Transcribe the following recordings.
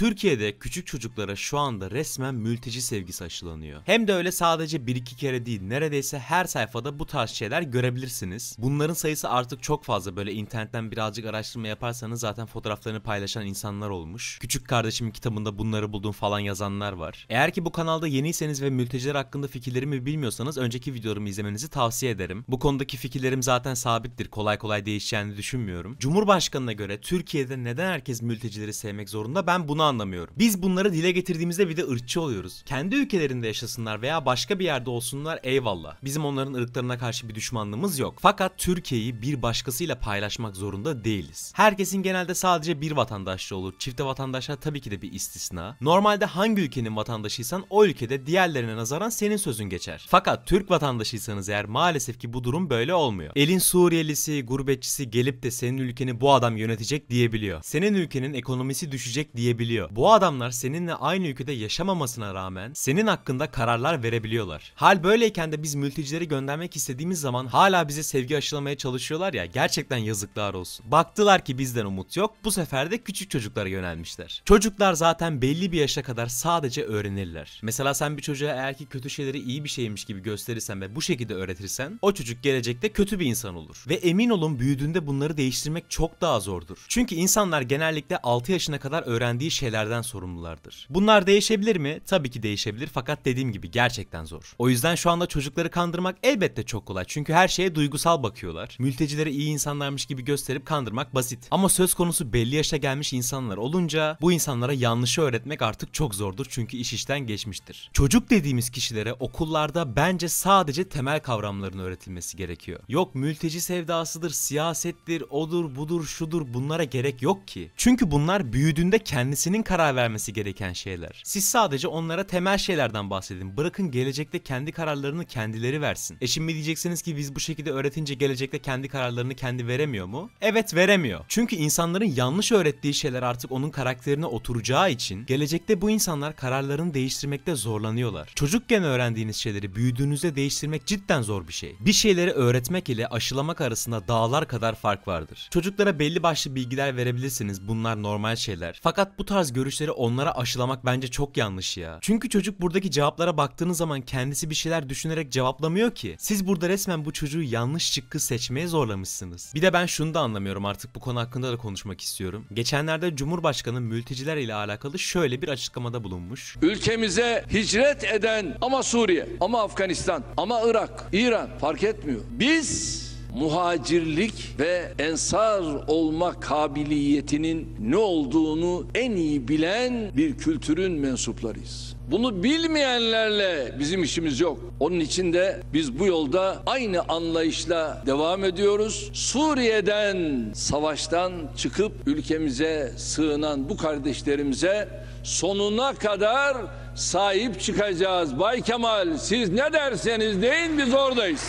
Türkiye'de küçük çocuklara şu anda resmen mülteci sevgisi aşılanıyor. Hem de öyle sadece bir iki kere değil neredeyse her sayfada bu tarz şeyler görebilirsiniz. Bunların sayısı artık çok fazla böyle internetten birazcık araştırma yaparsanız zaten fotoğraflarını paylaşan insanlar olmuş. Küçük kardeşimin kitabında bunları buldum falan yazanlar var. Eğer ki bu kanalda yeniyseniz ve mülteciler hakkında fikirlerimi bilmiyorsanız önceki videolarımı izlemenizi tavsiye ederim. Bu konudaki fikirlerim zaten sabittir. Kolay kolay değişeceğini düşünmüyorum. Cumhurbaşkanına göre Türkiye'de neden herkes mültecileri sevmek zorunda? Ben bunu anlamıyorum. Biz bunları dile getirdiğimizde bir de ırkçı oluyoruz. Kendi ülkelerinde yaşasınlar veya başka bir yerde olsunlar eyvallah. Bizim onların ırklarına karşı bir düşmanlığımız yok. Fakat Türkiye'yi bir başkasıyla paylaşmak zorunda değiliz. Herkesin genelde sadece bir vatandaşlığı olur. Çifte vatandaşlar tabii ki de bir istisna. Normalde hangi ülkenin vatandaşıysan o ülkede diğerlerine nazaran senin sözün geçer. Fakat Türk vatandaşıysanız eğer maalesef ki bu durum böyle olmuyor. Elin Suriyelisi, gurbetçisi gelip de senin ülkeni bu adam yönetecek diyebiliyor. Senin ülkenin ekonomisi düşecek diyebiliyor olabiliyor. Bu adamlar seninle aynı ülkede yaşamamasına rağmen senin hakkında kararlar verebiliyorlar. Hal böyleyken de biz mültecileri göndermek istediğimiz zaman hala bize sevgi aşılamaya çalışıyorlar ya gerçekten yazıklar olsun. Baktılar ki bizden umut yok bu sefer de küçük çocuklara yönelmişler. Çocuklar zaten belli bir yaşa kadar sadece öğrenirler. Mesela sen bir çocuğa eğer ki kötü şeyleri iyi bir şeymiş gibi gösterirsen ve bu şekilde öğretirsen o çocuk gelecekte kötü bir insan olur. Ve emin olun büyüdüğünde bunları değiştirmek çok daha zordur. Çünkü insanlar genellikle 6 yaşına kadar öğrendiği şey şeylerden sorumlulardır. Bunlar değişebilir mi? Tabii ki değişebilir fakat dediğim gibi gerçekten zor. O yüzden şu anda çocukları kandırmak elbette çok kolay. Çünkü her şeye duygusal bakıyorlar. Mültecilere iyi insanlarmış gibi gösterip kandırmak basit. Ama söz konusu belli yaşa gelmiş insanlar olunca bu insanlara yanlışı öğretmek artık çok zordur. Çünkü iş işten geçmiştir. Çocuk dediğimiz kişilere okullarda bence sadece temel kavramların öğretilmesi gerekiyor. Yok mülteci sevdasıdır, siyasettir, odur, budur, şudur bunlara gerek yok ki. Çünkü bunlar büyüdüğünde kendisini kendisinin karar vermesi gereken şeyler. Siz sadece onlara temel şeylerden bahsedin. Bırakın gelecekte kendi kararlarını kendileri versin. E şimdi diyeceksiniz ki biz bu şekilde öğretince gelecekte kendi kararlarını kendi veremiyor mu? Evet veremiyor. Çünkü insanların yanlış öğrettiği şeyler artık onun karakterine oturacağı için gelecekte bu insanlar kararlarını değiştirmekte zorlanıyorlar. Çocukken öğrendiğiniz şeyleri büyüdüğünüzde değiştirmek cidden zor bir şey. Bir şeyleri öğretmek ile aşılamak arasında dağlar kadar fark vardır. Çocuklara belli başlı bilgiler verebilirsiniz bunlar normal şeyler. Fakat bu tarz tarz görüşleri onlara aşılamak bence çok yanlış ya. Çünkü çocuk buradaki cevaplara baktığınız zaman kendisi bir şeyler düşünerek cevaplamıyor ki. Siz burada resmen bu çocuğu yanlış şıkkı seçmeye zorlamışsınız. Bir de ben şunu da anlamıyorum artık bu konu hakkında da konuşmak istiyorum. Geçenlerde Cumhurbaşkanı mülteciler ile alakalı şöyle bir açıklamada bulunmuş. Ülkemize hicret eden ama Suriye ama Afganistan ama Irak, İran fark etmiyor. Biz muhacirlik ve ensar olma kabiliyetinin ne olduğunu en iyi bilen bir kültürün mensuplarıyız. Bunu bilmeyenlerle bizim işimiz yok. Onun için de biz bu yolda aynı anlayışla devam ediyoruz. Suriye'den, savaştan çıkıp ülkemize sığınan bu kardeşlerimize sonuna kadar sahip çıkacağız. Bay Kemal siz ne derseniz deyin biz oradayız.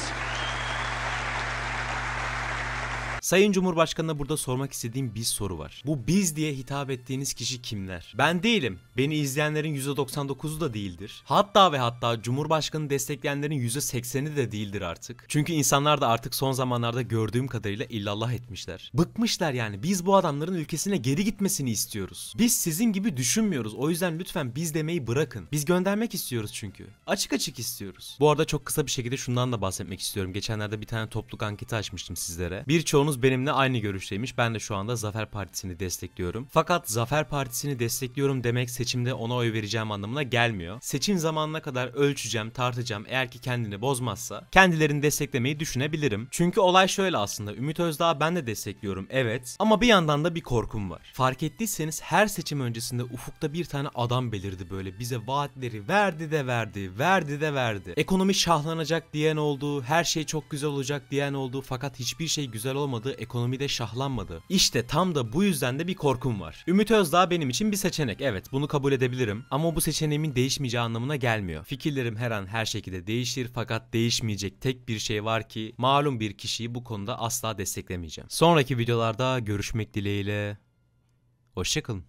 Sayın Cumhurbaşkanı'na burada sormak istediğim bir soru var. Bu biz diye hitap ettiğiniz kişi kimler? Ben değilim. Beni izleyenlerin %99'u da değildir. Hatta ve hatta Cumhurbaşkanı destekleyenlerin %80'i de değildir artık. Çünkü insanlar da artık son zamanlarda gördüğüm kadarıyla illallah etmişler. Bıkmışlar yani. Biz bu adamların ülkesine geri gitmesini istiyoruz. Biz sizin gibi düşünmüyoruz. O yüzden lütfen biz demeyi bırakın. Biz göndermek istiyoruz çünkü. Açık açık istiyoruz. Bu arada çok kısa bir şekilde şundan da bahsetmek istiyorum. Geçenlerde bir tane topluluk anketi açmıştım sizlere. Birçoğunuz benimle aynı görüşteymiş. Ben de şu anda Zafer Partisi'ni destekliyorum. Fakat Zafer Partisi'ni destekliyorum demek seçimde ona oy vereceğim anlamına gelmiyor. Seçim zamanına kadar ölçeceğim, tartacağım. Eğer ki kendini bozmazsa kendilerini desteklemeyi düşünebilirim. Çünkü olay şöyle aslında. Ümit Özdağ ben de destekliyorum evet. Ama bir yandan da bir korkum var. Fark ettiyseniz her seçim öncesinde ufukta bir tane adam belirdi böyle. Bize vaatleri verdi de verdi, verdi de verdi. Ekonomi şahlanacak diyen oldu, her şey çok güzel olacak diyen oldu fakat hiçbir şey güzel olmadı olmadı, ekonomide şahlanmadı. İşte tam da bu yüzden de bir korkum var. Ümit Özdağ benim için bir seçenek. Evet bunu kabul edebilirim ama bu seçeneğimin değişmeyeceği anlamına gelmiyor. Fikirlerim her an her şekilde değişir fakat değişmeyecek tek bir şey var ki malum bir kişiyi bu konuda asla desteklemeyeceğim. Sonraki videolarda görüşmek dileğiyle. Hoşçakalın.